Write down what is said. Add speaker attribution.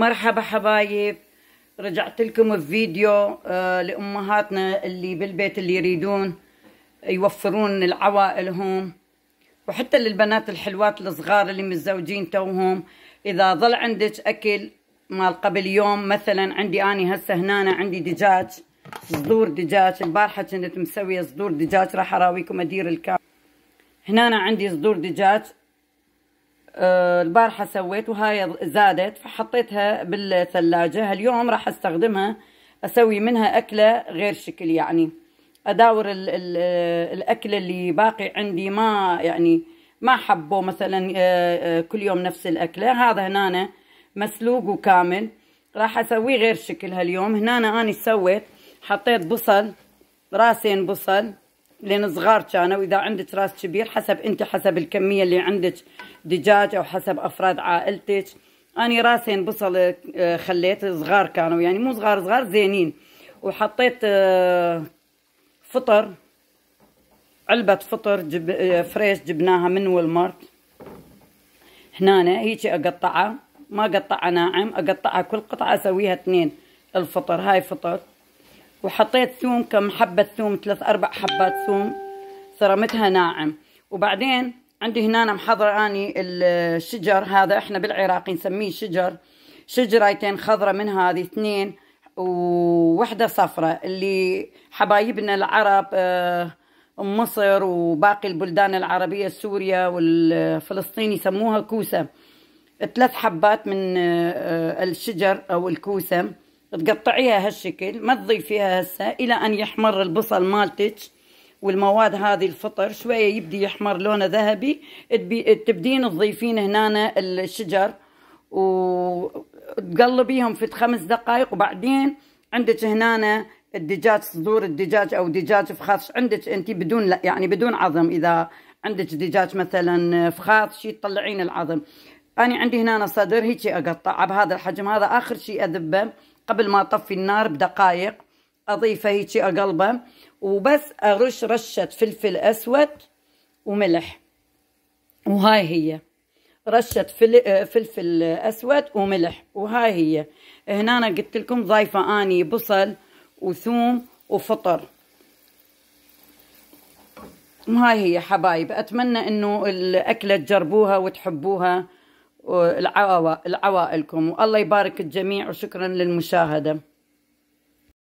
Speaker 1: مرحبا حبايب رجعت لكم بفيديو آه، لامهاتنا اللي بالبيت اللي يريدون يوفرون لعوائلهم وحتى للبنات الحلوات الصغار اللي متزوجين توهم اذا ظل عندك اكل مال قبل يوم مثلا عندي اني هسه هنا عندي دجاج صدور دجاج البارحه كنت مسويه صدور دجاج راح اراويكم ادير الكام هنا عندي صدور دجاج آه، البارحة سويت وهاي زادت فحطيتها بالثلاجة اليوم راح استخدمها اسوي منها اكلة غير شكل يعني اداور الـ الـ الاكل اللي باقي عندي ما يعني ما حبوا مثلا آه، آه، كل يوم نفس الاكله هذا هنا مسلوق وكامل راح اسويه غير شكل هاليوم هنا انا سويت حطيت بصل راسين بصل لين صغار كانوا اذا عندك راس كبير حسب انت حسب الكميه اللي عندك دجاج او حسب افراد عائلتك اني راسين بصل آه، خليت صغار كانوا يعني مو صغار صغار زينين وحطيت آه، فطر علبة فطر جب آه، فريش جبناها من والمارت هنا هيجي اقطعها ما اقطعها ناعم اقطعها كل قطعة اسويها اثنين الفطر هاي فطر وحطيت ثوم كم حبة ثوم ثلاث أربع حبات ثوم صرمتها ناعم وبعدين عندي هنا محضرة أني الشجر هذا إحنا بالعراق نسميه شجر شجرتين خضرة من هذه اثنين ووحدة صفرة اللي حبايبنا العرب آه، مصر وباقي البلدان العربية سوريا والفلسطيني يسموها كوسة ثلاث حبات من آه، آه، الشجر أو الكوسة تقطعيها هالشكل ما تضيفيها هسه الى ان يحمر البصل مالتك والمواد هذه الفطر شويه يبدي يحمر لونه ذهبي تبدين تضيفين هنا الشجر وتقلبيهم في خمس دقائق وبعدين عندك هنا الدجاج صدور الدجاج او دجاج فخاص عندك انت بدون لا يعني بدون عظم اذا عندك دجاج مثلا فخاص شي تطلعين العظم انا عندي هنا صدر هيك اقطع بهذا الحجم هذا اخر شيء اذبه قبل ما اطفي النار بدقائق اضيفه هيك اقلبه وبس ارش رشه فلفل اسود وملح وهاي هي رشه فل... آه، فلفل اسود وملح وهاي هي هنا أنا قلت لكم ضايفه اني بصل وثوم وفطر وهاي هي حبايب اتمنى انه الاكله تجربوها وتحبوها العوائلكم والله يبارك الجميع وشكرا للمشاهده